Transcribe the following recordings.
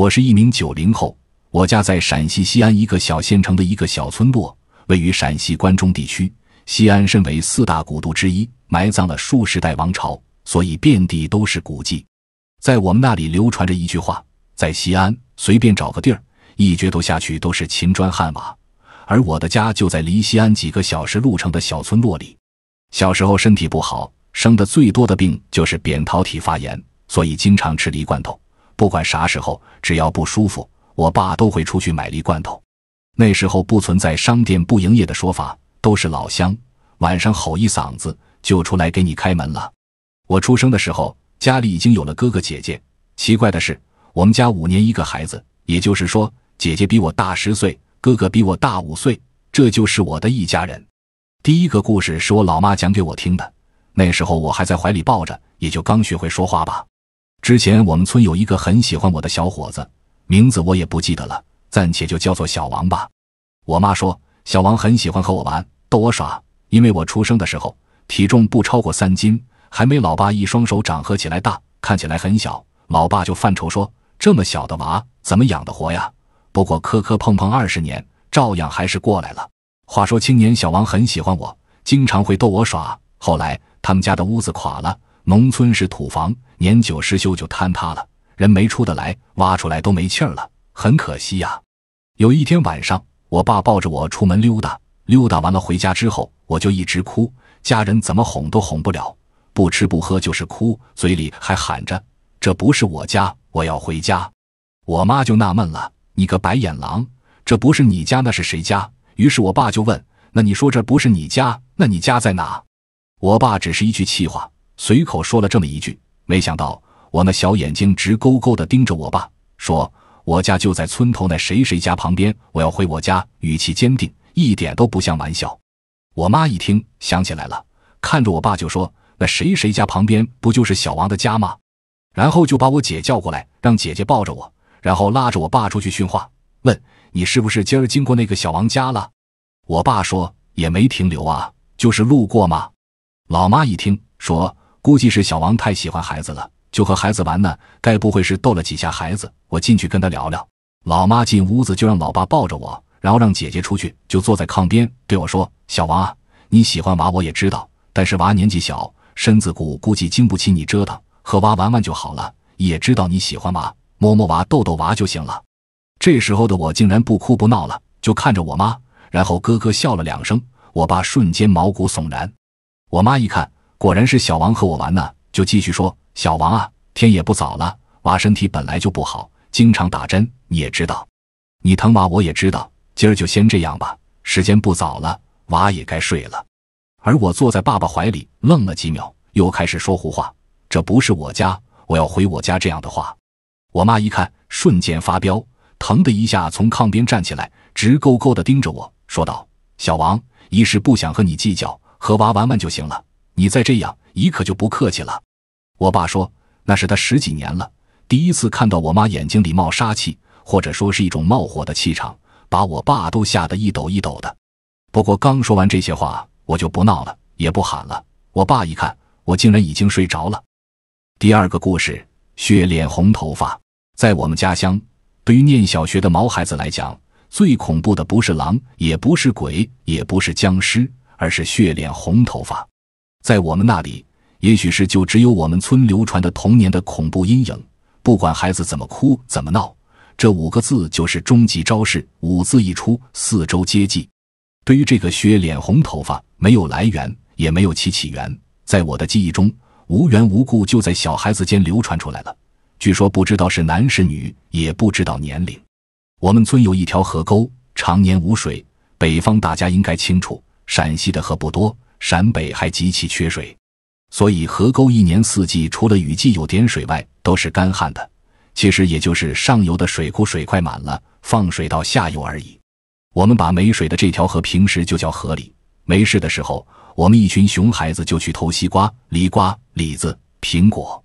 我是一名九零后，我家在陕西西安一个小县城的一个小村落，位于陕西关中地区。西安身为四大古都之一，埋葬了数十代王朝，所以遍地都是古迹。在我们那里流传着一句话：在西安随便找个地儿，一决头下去都是秦砖汉瓦。而我的家就在离西安几个小时路程的小村落里。小时候身体不好，生的最多的病就是扁桃体发炎，所以经常吃梨罐头。不管啥时候，只要不舒服，我爸都会出去买梨罐头。那时候不存在商店不营业的说法，都是老乡，晚上吼一嗓子就出来给你开门了。我出生的时候，家里已经有了哥哥姐姐。奇怪的是，我们家五年一个孩子，也就是说，姐姐比我大十岁，哥哥比我大五岁，这就是我的一家人。第一个故事是我老妈讲给我听的，那时候我还在怀里抱着，也就刚学会说话吧。之前我们村有一个很喜欢我的小伙子，名字我也不记得了，暂且就叫做小王吧。我妈说，小王很喜欢和我玩，逗我耍。因为我出生的时候体重不超过三斤，还没老爸一双手掌合起来大，看起来很小。老爸就犯愁说：“这么小的娃怎么养得活呀？”不过磕磕碰碰二十年，照样还是过来了。话说青年小王很喜欢我，经常会逗我耍。后来他们家的屋子垮了。农村是土房，年久失修就坍塌了，人没出得来，挖出来都没气儿了，很可惜呀。有一天晚上，我爸抱着我出门溜达，溜达完了回家之后，我就一直哭，家人怎么哄都哄不了，不吃不喝就是哭，嘴里还喊着：“这不是我家，我要回家。”我妈就纳闷了：“你个白眼狼，这不是你家那是谁家？”于是我爸就问：“那你说这不是你家，那你家在哪？”我爸只是一句气话。随口说了这么一句，没想到我那小眼睛直勾勾的盯着我爸，说：“我家就在村头那谁谁家旁边，我要回我家。”语气坚定，一点都不像玩笑。我妈一听想起来了，看着我爸就说：“那谁谁家旁边不就是小王的家吗？”然后就把我姐叫过来，让姐姐抱着我，然后拉着我爸出去训话，问：“你是不是今儿经过那个小王家了？”我爸说：“也没停留啊，就是路过嘛。”老妈一听说。估计是小王太喜欢孩子了，就和孩子玩呢。该不会是逗了几下孩子？我进去跟他聊聊。老妈进屋子就让老爸抱着我，然后让姐姐出去，就坐在炕边对我说：“小王啊，你喜欢娃我也知道，但是娃年纪小，身子骨估计经不起你折腾，和娃玩玩就好了。也知道你喜欢娃，摸摸娃，逗逗娃就行了。”这时候的我竟然不哭不闹了，就看着我妈，然后咯咯笑了两声。我爸瞬间毛骨悚然，我妈一看。果然是小王和我玩呢，就继续说：“小王啊，天也不早了，娃身体本来就不好，经常打针，你也知道，你疼娃我也知道。今儿就先这样吧，时间不早了，娃也该睡了。”而我坐在爸爸怀里，愣了几秒，又开始说胡话：“这不是我家，我要回我家。”这样的话，我妈一看，瞬间发飙，疼的一下从炕边站起来，直勾勾的盯着我说道：“小王，一时不想和你计较，和娃玩玩就行了。”你再这样，你可就不客气了。我爸说，那是他十几年了第一次看到我妈眼睛里冒杀气，或者说是一种冒火的气场，把我爸都吓得一抖一抖的。不过刚说完这些话，我就不闹了，也不喊了。我爸一看，我竟然已经睡着了。第二个故事，血脸红头发，在我们家乡，对于念小学的毛孩子来讲，最恐怖的不是狼，也不是鬼，也不是僵尸，而是血脸红头发。在我们那里，也许是就只有我们村流传的童年的恐怖阴影。不管孩子怎么哭、怎么闹，这五个字就是终极招式。五字一出，四周皆寂。对于这个“削脸红头发”，没有来源，也没有其起源。在我的记忆中，无缘无故就在小孩子间流传出来了。据说不知道是男是女，也不知道年龄。我们村有一条河沟，常年无水。北方大家应该清楚，陕西的河不多。陕北还极其缺水，所以河沟一年四季除了雨季有点水外，都是干旱的。其实也就是上游的水库水快满了，放水到下游而已。我们把没水的这条河平时就叫河里。没事的时候，我们一群熊孩子就去偷西瓜、梨瓜、李子、苹果。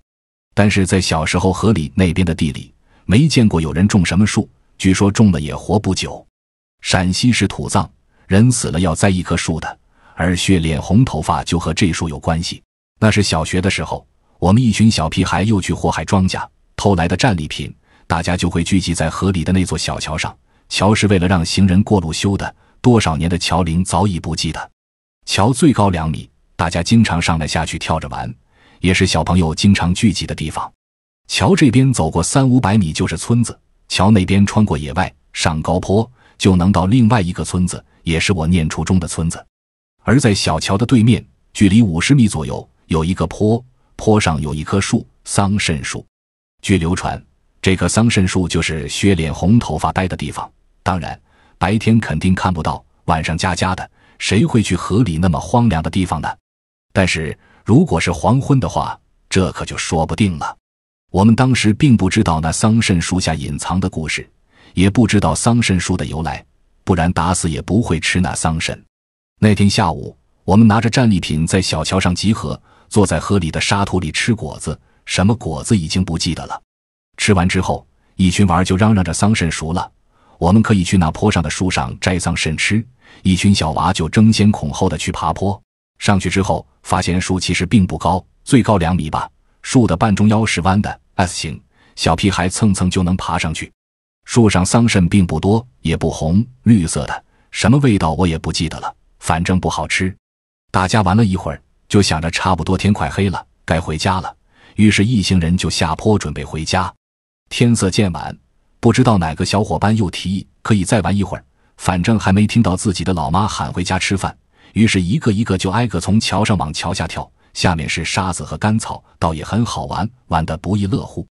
但是在小时候，河里那边的地里没见过有人种什么树，据说种了也活不久。陕西是土葬，人死了要栽一棵树的。而血脸红头发就和这树有关系。那是小学的时候，我们一群小屁孩又去祸害庄稼，偷来的战利品，大家就会聚集在河里的那座小桥上。桥是为了让行人过路修的，多少年的桥龄早已不记得。桥最高两米，大家经常上来下去跳着玩，也是小朋友经常聚集的地方。桥这边走过三五百米就是村子，桥那边穿过野外上高坡就能到另外一个村子，也是我念初中的村子。而在小桥的对面，距离五十米左右有一个坡，坡上有一棵树——桑葚树。据流传，这棵桑葚树就是薛脸红头发呆的地方。当然，白天肯定看不到，晚上家家的，谁会去河里那么荒凉的地方呢？但是，如果是黄昏的话，这可就说不定了。我们当时并不知道那桑葚树下隐藏的故事，也不知道桑葚树的由来，不然打死也不会吃那桑葚。那天下午，我们拿着战利品在小桥上集合，坐在河里的沙土里吃果子，什么果子已经不记得了。吃完之后，一群娃就嚷嚷着桑葚熟了，我们可以去那坡上的树上摘桑葚吃。一群小娃就争先恐后的去爬坡。上去之后，发现树其实并不高，最高两米吧。树的半中腰是弯的 S 型，小屁孩蹭蹭就能爬上去。树上桑葚并不多，也不红，绿色的，什么味道我也不记得了。反正不好吃，大家玩了一会儿，就想着差不多天快黑了，该回家了。于是，一行人就下坡准备回家。天色渐晚，不知道哪个小伙伴又提议可以再玩一会儿，反正还没听到自己的老妈喊回家吃饭。于是，一个一个就挨个从桥上往桥下跳，下面是沙子和干草，倒也很好玩，玩得不亦乐乎。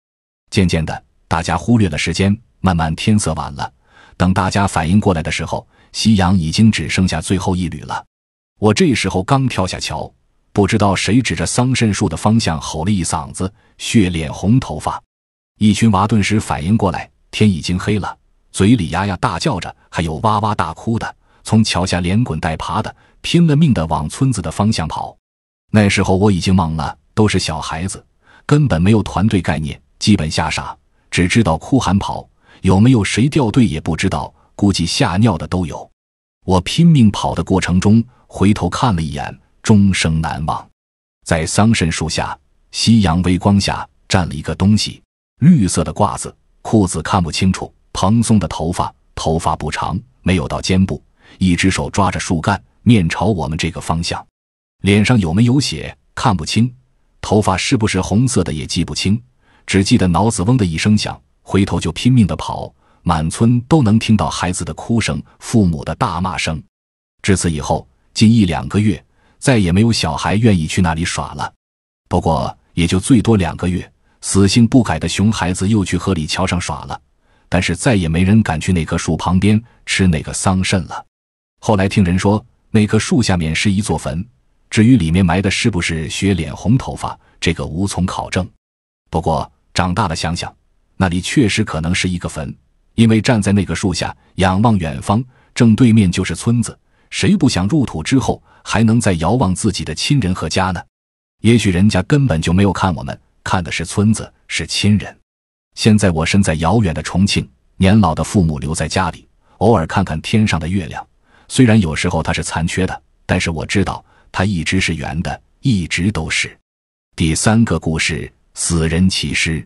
渐渐的，大家忽略了时间，慢慢天色晚了。等大家反应过来的时候，夕阳已经只剩下最后一缕了，我这时候刚跳下桥，不知道谁指着桑葚树的方向吼了一嗓子，血脸红头发，一群娃顿时反应过来，天已经黑了，嘴里呀呀大叫着，还有哇哇大哭的，从桥下连滚带爬的，拼了命的往村子的方向跑。那时候我已经忘了，都是小孩子，根本没有团队概念，基本吓傻，只知道哭喊跑，有没有谁掉队也不知道。估计吓尿的都有。我拼命跑的过程中，回头看了一眼，终生难忘。在桑葚树下，夕阳微光下，站了一个东西，绿色的褂子、裤子看不清楚，蓬松的头发，头发不长，没有到肩部，一只手抓着树干，面朝我们这个方向。脸上有没有血，看不清；头发是不是红色的，也记不清。只记得脑子嗡的一声响，回头就拼命的跑。满村都能听到孩子的哭声，父母的大骂声。至此以后，近一两个月再也没有小孩愿意去那里耍了。不过，也就最多两个月，死性不改的熊孩子又去河里桥上耍了。但是，再也没人敢去那棵树旁边吃那个桑葚了。后来听人说，那棵树下面是一座坟。至于里面埋的是不是雪脸红头发，这个无从考证。不过，长大了想想，那里确实可能是一个坟。因为站在那个树下仰望远方，正对面就是村子，谁不想入土之后还能再遥望自己的亲人和家呢？也许人家根本就没有看我们，看的是村子，是亲人。现在我身在遥远的重庆，年老的父母留在家里，偶尔看看天上的月亮，虽然有时候它是残缺的，但是我知道它一直是圆的，一直都是。第三个故事：死人起尸。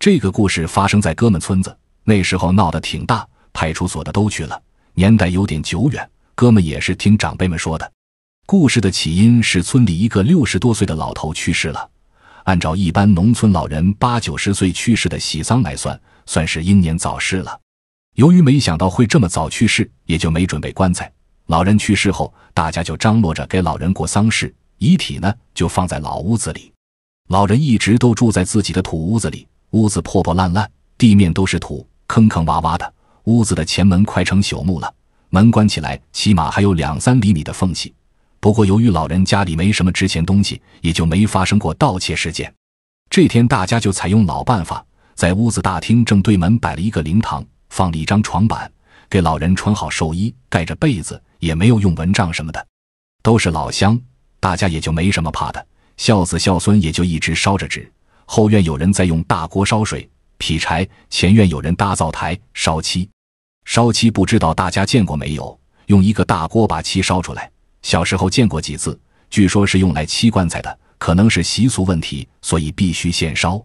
这个故事发生在哥们村子。那时候闹得挺大，派出所的都去了。年代有点久远，哥们也是听长辈们说的。故事的起因是村里一个六十多岁的老头去世了。按照一般农村老人八九十岁去世的喜丧来算，算是英年早逝了。由于没想到会这么早去世，也就没准备棺材。老人去世后，大家就张罗着给老人过丧事，遗体呢就放在老屋子里。老人一直都住在自己的土屋子里，屋子破破烂烂，地面都是土。坑坑洼洼的，屋子的前门快成朽木了，门关起来起码还有两三厘米的缝隙。不过由于老人家里没什么值钱东西，也就没发生过盗窃事件。这天大家就采用老办法，在屋子大厅正对门摆了一个灵堂，放了一张床板，给老人穿好寿衣，盖着被子，也没有用蚊帐什么的。都是老乡，大家也就没什么怕的，孝子孝孙也就一直烧着纸。后院有人在用大锅烧水。劈柴，前院有人搭灶台烧漆，烧漆不知道大家见过没有？用一个大锅把漆烧出来。小时候见过几次，据说是用来漆棺材的，可能是习俗问题，所以必须现烧。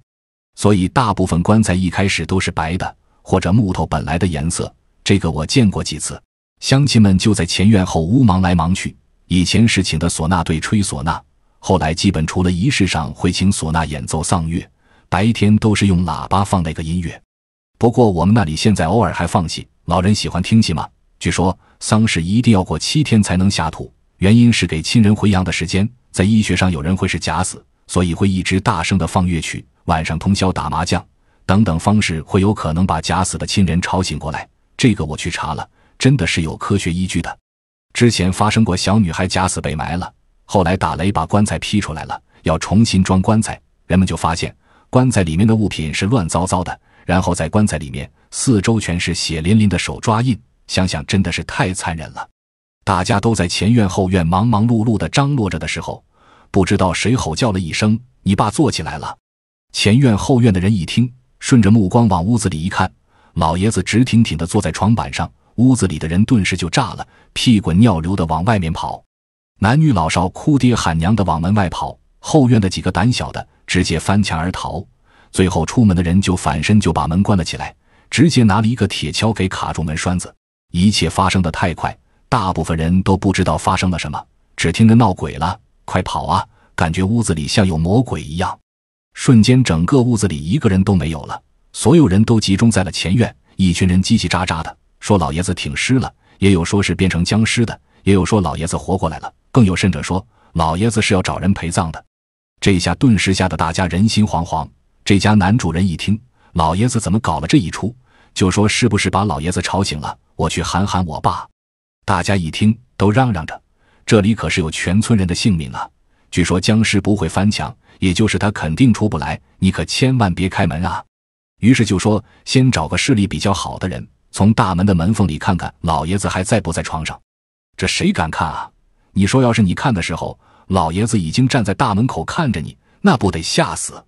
所以大部分棺材一开始都是白的，或者木头本来的颜色。这个我见过几次。乡亲们就在前院后屋忙来忙去。以前是请的唢呐队吹唢呐，后来基本除了仪式上会请唢呐演奏丧乐。白天都是用喇叭放那个音乐，不过我们那里现在偶尔还放戏，老人喜欢听戏吗？据说丧事一定要过七天才能下土，原因是给亲人回阳的时间。在医学上，有人会是假死，所以会一直大声的放乐曲，晚上通宵打麻将等等方式会有可能把假死的亲人吵醒过来。这个我去查了，真的是有科学依据的。之前发生过小女孩假死被埋了，后来打雷把棺材劈出来了，要重新装棺材，人们就发现。棺材里面的物品是乱糟糟的，然后在棺材里面四周全是血淋淋的手抓印，想想真的是太残忍了。大家都在前院后院忙忙碌碌的张罗着的时候，不知道谁吼叫了一声：“你爸坐起来了！”前院后院的人一听，顺着目光往屋子里一看，老爷子直挺挺的坐在床板上，屋子里的人顿时就炸了，屁滚尿流的往外面跑，男女老少哭爹喊娘的往门外跑。后院的几个胆小的直接翻墙而逃，最后出门的人就反身就把门关了起来，直接拿了一个铁锹给卡住门栓子。一切发生的太快，大部分人都不知道发生了什么，只听着闹鬼了，快跑啊！感觉屋子里像有魔鬼一样。瞬间，整个屋子里一个人都没有了，所有人都集中在了前院，一群人叽叽喳喳的说老爷子挺尸了，也有说是变成僵尸的，也有说老爷子活过来了，更有甚者说老爷子是要找人陪葬的。这下顿时吓得大家人心惶惶。这家男主人一听，老爷子怎么搞了这一出？就说是不是把老爷子吵醒了？我去喊喊我爸。大家一听，都嚷嚷着：这里可是有全村人的性命啊！据说僵尸不会翻墙，也就是他肯定出不来。你可千万别开门啊！于是就说，先找个视力比较好的人，从大门的门缝里看看老爷子还在不在床上。这谁敢看啊？你说要是你看的时候。老爷子已经站在大门口看着你，那不得吓死！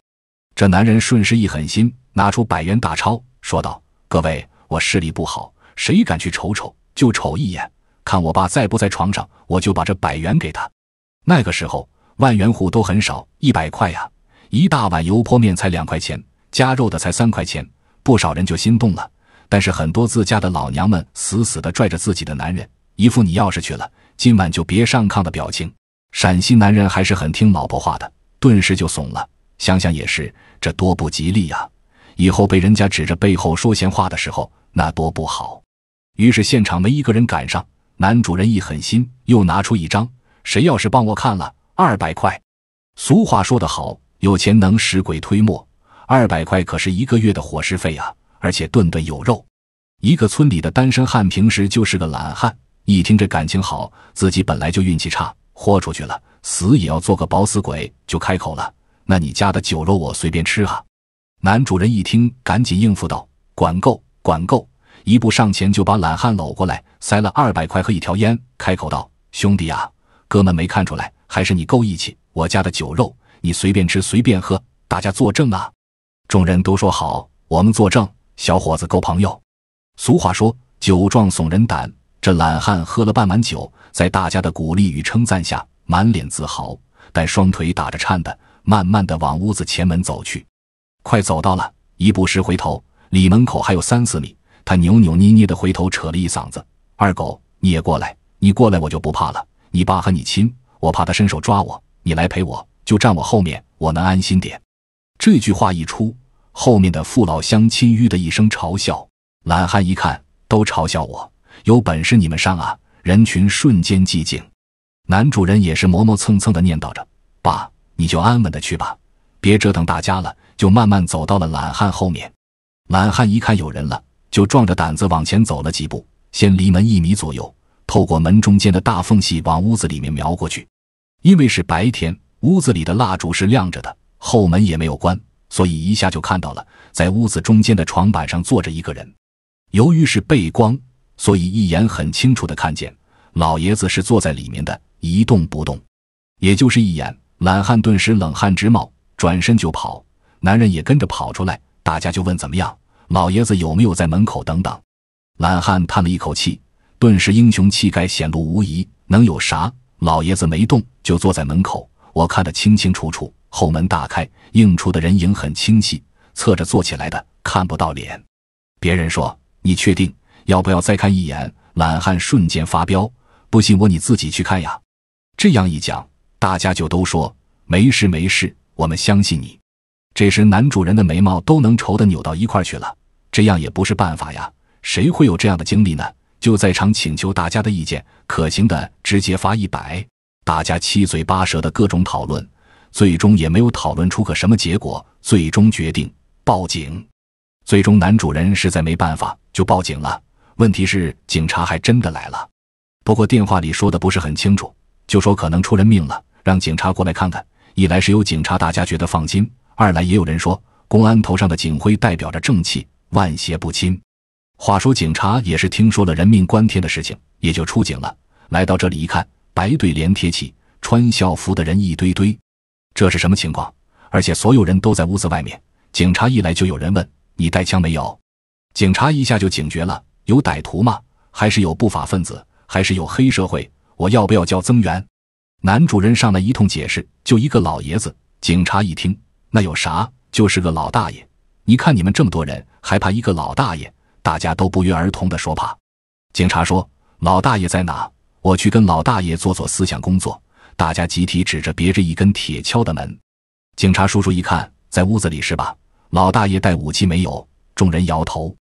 这男人顺势一狠心，拿出百元大钞，说道：“各位，我视力不好，谁敢去瞅瞅？就瞅一眼，看我爸在不在床上，我就把这百元给他。”那个时候，万元户都很少，一百块呀，一大碗油泼面才两块钱，加肉的才三块钱，不少人就心动了。但是很多自家的老娘们死死地拽着自己的男人，一副你要是去了，今晚就别上炕的表情。陕西男人还是很听老婆话的，顿时就怂了。想想也是，这多不吉利呀！以后被人家指着背后说闲话的时候，那多不好。于是现场没一个人赶上。男主人一狠心，又拿出一张：谁要是帮我看了，二百块。俗话说得好，有钱能使鬼推磨。二百块可是一个月的伙食费啊，而且顿顿有肉。一个村里的单身汉，平时就是个懒汉。一听这感情好，自己本来就运气差。豁出去了，死也要做个饱死鬼，就开口了。那你家的酒肉我随便吃啊！男主人一听，赶紧应付道：“管够，管够！”一步上前就把懒汉搂过来，塞了二百块和一条烟，开口道：“兄弟啊，哥们没看出来，还是你够义气。我家的酒肉你随便吃，随便喝，大家作证啊！”众人都说好，我们作证，小伙子够朋友。俗话说，酒壮怂人胆。这懒汉喝了半碗酒，在大家的鼓励与称赞下，满脸自豪，但双腿打着颤的，慢慢的往屋子前门走去。快走到了，一步时回头，离门口还有三四米，他扭扭捏捏的回头扯了一嗓子：“二狗，你也过来，你过来我就不怕了。你爸和你亲，我怕他伸手抓我，你来陪我，就站我后面，我能安心点。”这句话一出，后面的父老乡亲“吁”的一声嘲笑。懒汉一看，都嘲笑我。有本事你们上啊！人群瞬间寂静。男主人也是磨磨蹭蹭的念叨着：“爸，你就安稳的去吧，别折腾大家了。”就慢慢走到了懒汉后面。懒汉一看有人了，就壮着胆子往前走了几步，先离门一米左右，透过门中间的大缝隙往屋子里面瞄过去。因为是白天，屋子里的蜡烛是亮着的，后门也没有关，所以一下就看到了，在屋子中间的床板上坐着一个人。由于是背光。所以一眼很清楚的看见，老爷子是坐在里面的，一动不动。也就是一眼，懒汉顿时冷汗直冒，转身就跑。男人也跟着跑出来，大家就问怎么样，老爷子有没有在门口等等。懒汉叹了一口气，顿时英雄气概显露无疑。能有啥？老爷子没动，就坐在门口，我看得清清楚楚。后门大开，映出的人影很清晰，侧着坐起来的，看不到脸。别人说：“你确定？”要不要再看一眼？懒汉瞬间发飙，不信我你自己去看呀！这样一讲，大家就都说没事没事，我们相信你。这时男主人的眉毛都能愁得扭到一块去了，这样也不是办法呀！谁会有这样的经历呢？就在场请求大家的意见，可行的直接发一百。大家七嘴八舌的各种讨论，最终也没有讨论出个什么结果。最终决定报警。最终男主人实在没办法，就报警了。问题是警察还真的来了，不过电话里说的不是很清楚，就说可能出人命了，让警察过来看看。一来是有警察，大家觉得放心；二来也有人说，公安头上的警徽代表着正气，万邪不侵。话说警察也是听说了人命关天的事情，也就出警了。来到这里一看，白队连贴起，穿校服的人一堆堆，这是什么情况？而且所有人都在屋子外面。警察一来就有人问：“你带枪没有？”警察一下就警觉了。有歹徒吗？还是有不法分子？还是有黑社会？我要不要叫增援？男主人上来一通解释，就一个老爷子。警察一听，那有啥？就是个老大爷。你看你们这么多人，还怕一个老大爷？大家都不约而同地说怕。警察说：“老大爷在哪？我去跟老大爷做做思想工作。”大家集体指着别着一根铁锹的门。警察叔叔一看，在屋子里是吧？老大爷带武器没有？众人摇头，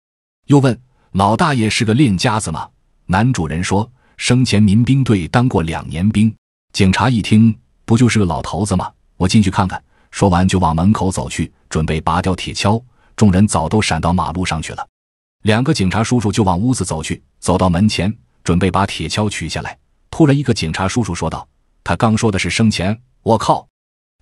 又问。老大爷是个练家子吗？”男主人说，生前民兵队当过两年兵。警察一听，不就是个老头子吗？我进去看看。说完就往门口走去，准备拔掉铁锹。众人早都闪到马路上去了。两个警察叔叔就往屋子走去，走到门前，准备把铁锹取下来。突然，一个警察叔叔说道：“他刚说的是生前。”我靠！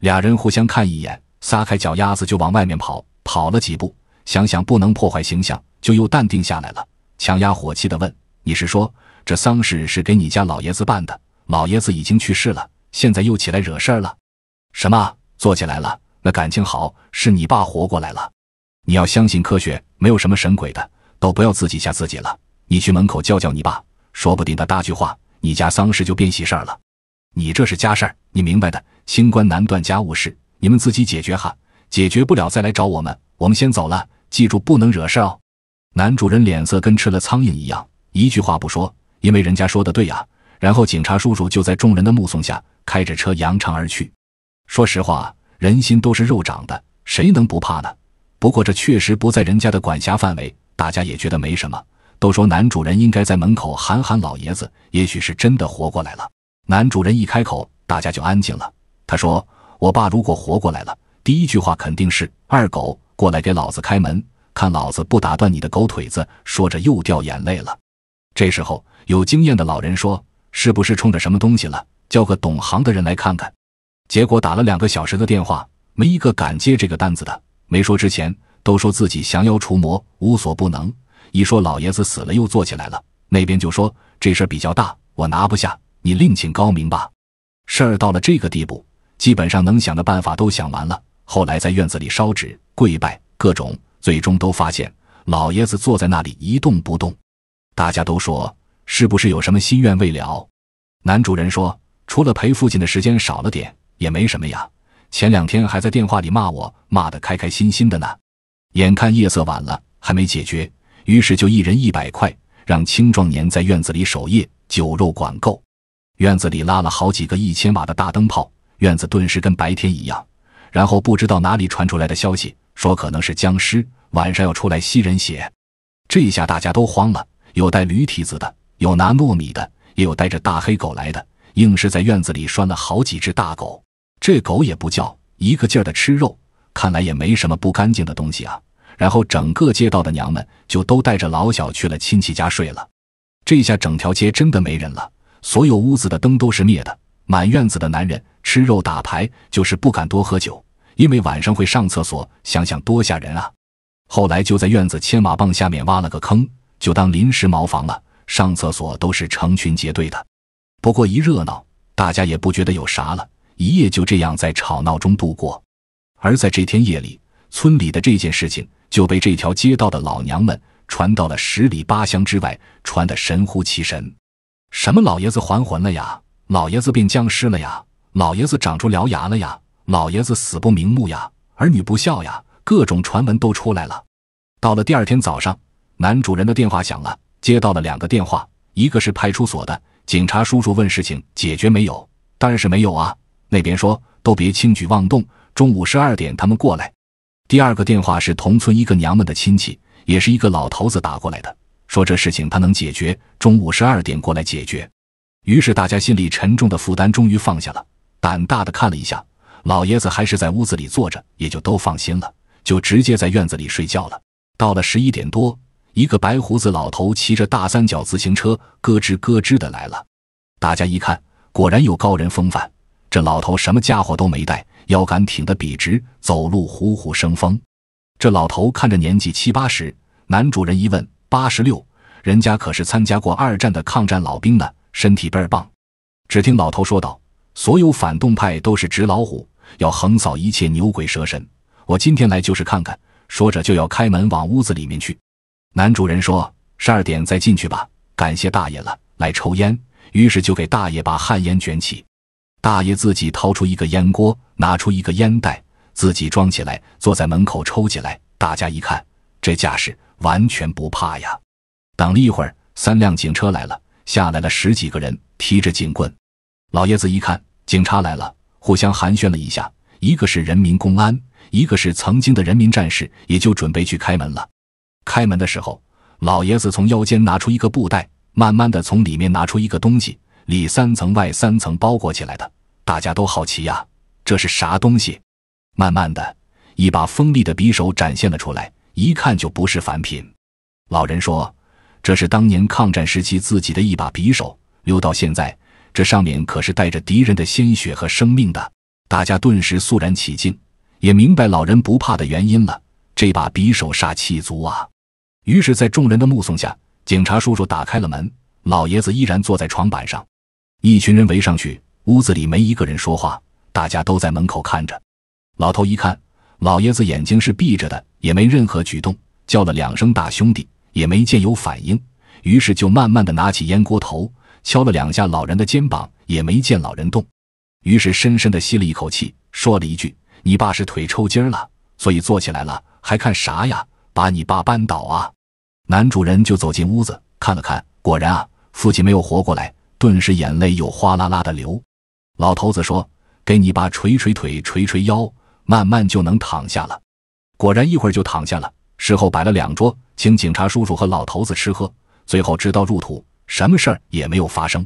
俩人互相看一眼，撒开脚丫子就往外面跑。跑了几步，想想不能破坏形象。就又淡定下来了，强压火气的问：“你是说这丧事是给你家老爷子办的？老爷子已经去世了，现在又起来惹事儿了？什么做起来了？那感情好，是你爸活过来了？你要相信科学，没有什么神鬼的，都不要自己吓自己了。你去门口叫叫你爸，说不定他搭句话，你家丧事就变喜事儿了。你这是家事儿，你明白的，清官难断家务事，你们自己解决哈。解决不了再来找我们，我们先走了，记住不能惹事儿哦。”男主人脸色跟吃了苍蝇一样，一句话不说，因为人家说的对呀。然后警察叔叔就在众人的目送下，开着车扬长而去。说实话，人心都是肉长的，谁能不怕呢？不过这确实不在人家的管辖范围，大家也觉得没什么。都说男主人应该在门口喊喊老爷子，也许是真的活过来了。男主人一开口，大家就安静了。他说：“我爸如果活过来了，第一句话肯定是二狗过来给老子开门。”看老子不打断你的狗腿子！说着又掉眼泪了。这时候有经验的老人说：“是不是冲着什么东西了？叫个懂行的人来看看。”结果打了两个小时的电话，没一个敢接这个单子的。没说之前都说自己降妖除魔无所不能，一说老爷子死了又坐起来了，那边就说这事儿比较大，我拿不下，你另请高明吧。事儿到了这个地步，基本上能想的办法都想完了。后来在院子里烧纸、跪拜各种。最终都发现，老爷子坐在那里一动不动。大家都说，是不是有什么心愿未了？男主人说，除了陪父亲的时间少了点，也没什么呀。前两天还在电话里骂我，骂得开开心心的呢。眼看夜色晚了，还没解决，于是就一人一百块，让青壮年在院子里守夜，酒肉管够。院子里拉了好几个一千瓦的大灯泡，院子顿时跟白天一样。然后不知道哪里传出来的消息。说可能是僵尸，晚上要出来吸人血。这一下大家都慌了，有带驴蹄子的，有拿糯米的，也有带着大黑狗来的，硬是在院子里拴了好几只大狗。这狗也不叫，一个劲儿的吃肉，看来也没什么不干净的东西啊。然后整个街道的娘们就都带着老小去了亲戚家睡了。这下整条街真的没人了，所有屋子的灯都是灭的，满院子的男人吃肉打牌，就是不敢多喝酒。因为晚上会上厕所，想想多吓人啊！后来就在院子千瓦棒下面挖了个坑，就当临时茅房了。上厕所都是成群结队的，不过一热闹，大家也不觉得有啥了。一夜就这样在吵闹中度过。而在这天夜里，村里的这件事情就被这条街道的老娘们传到了十里八乡之外，传得神乎其神：什么老爷子还魂了呀，老爷子变僵尸了呀，老爷子长出獠牙了呀！老爷子死不瞑目呀，儿女不孝呀，各种传闻都出来了。到了第二天早上，男主人的电话响了，接到了两个电话，一个是派出所的警察叔叔问事情解决没有，当然是没有啊。那边说都别轻举妄动，中午十二点他们过来。第二个电话是同村一个娘们的亲戚，也是一个老头子打过来的，说这事情他能解决，中午十二点过来解决。于是大家心里沉重的负担终于放下了，胆大的看了一下。老爷子还是在屋子里坐着，也就都放心了，就直接在院子里睡觉了。到了十一点多，一个白胡子老头骑着大三角自行车，咯吱咯吱的来了。大家一看，果然有高人风范。这老头什么家伙都没带，腰杆挺得笔直，走路虎虎生风。这老头看着年纪七八十，男主人一问，八十六，人家可是参加过二战的抗战老兵呢，身体倍儿棒。只听老头说道：“所有反动派都是纸老虎。”要横扫一切牛鬼蛇神，我今天来就是看看。说着就要开门往屋子里面去。男主人说：“十二点再进去吧，感谢大爷了，来抽烟。”于是就给大爷把旱烟卷起。大爷自己掏出一个烟锅，拿出一个烟袋，自己装起来，坐在门口抽起来。大家一看，这架势完全不怕呀。等了一会儿，三辆警车来了，下来了十几个人，提着警棍。老爷子一看，警察来了。互相寒暄了一下，一个是人民公安，一个是曾经的人民战士，也就准备去开门了。开门的时候，老爷子从腰间拿出一个布袋，慢慢的从里面拿出一个东西，里三层外三层包裹起来的。大家都好奇呀，这是啥东西？慢慢的，一把锋利的匕首展现了出来，一看就不是凡品。老人说：“这是当年抗战时期自己的一把匕首，留到现在。”这上面可是带着敌人的鲜血和生命的，大家顿时肃然起敬，也明白老人不怕的原因了。这把匕首煞气足啊！于是，在众人的目送下，警察叔叔打开了门。老爷子依然坐在床板上，一群人围上去，屋子里没一个人说话，大家都在门口看着。老头一看，老爷子眼睛是闭着的，也没任何举动，叫了两声“大兄弟”，也没见有反应，于是就慢慢的拿起烟锅头。敲了两下老人的肩膀，也没见老人动，于是深深地吸了一口气，说了一句：“你爸是腿抽筋儿了，所以坐起来了，还看啥呀？把你爸扳倒啊！”男主人就走进屋子看了看，果然啊，父亲没有活过来，顿时眼泪又哗啦啦的流。老头子说：“给你爸捶捶腿，捶捶腰，慢慢就能躺下了。”果然一会儿就躺下了。事后摆了两桌，请警察叔叔和老头子吃喝，最后知道入土。什么事儿也没有发生。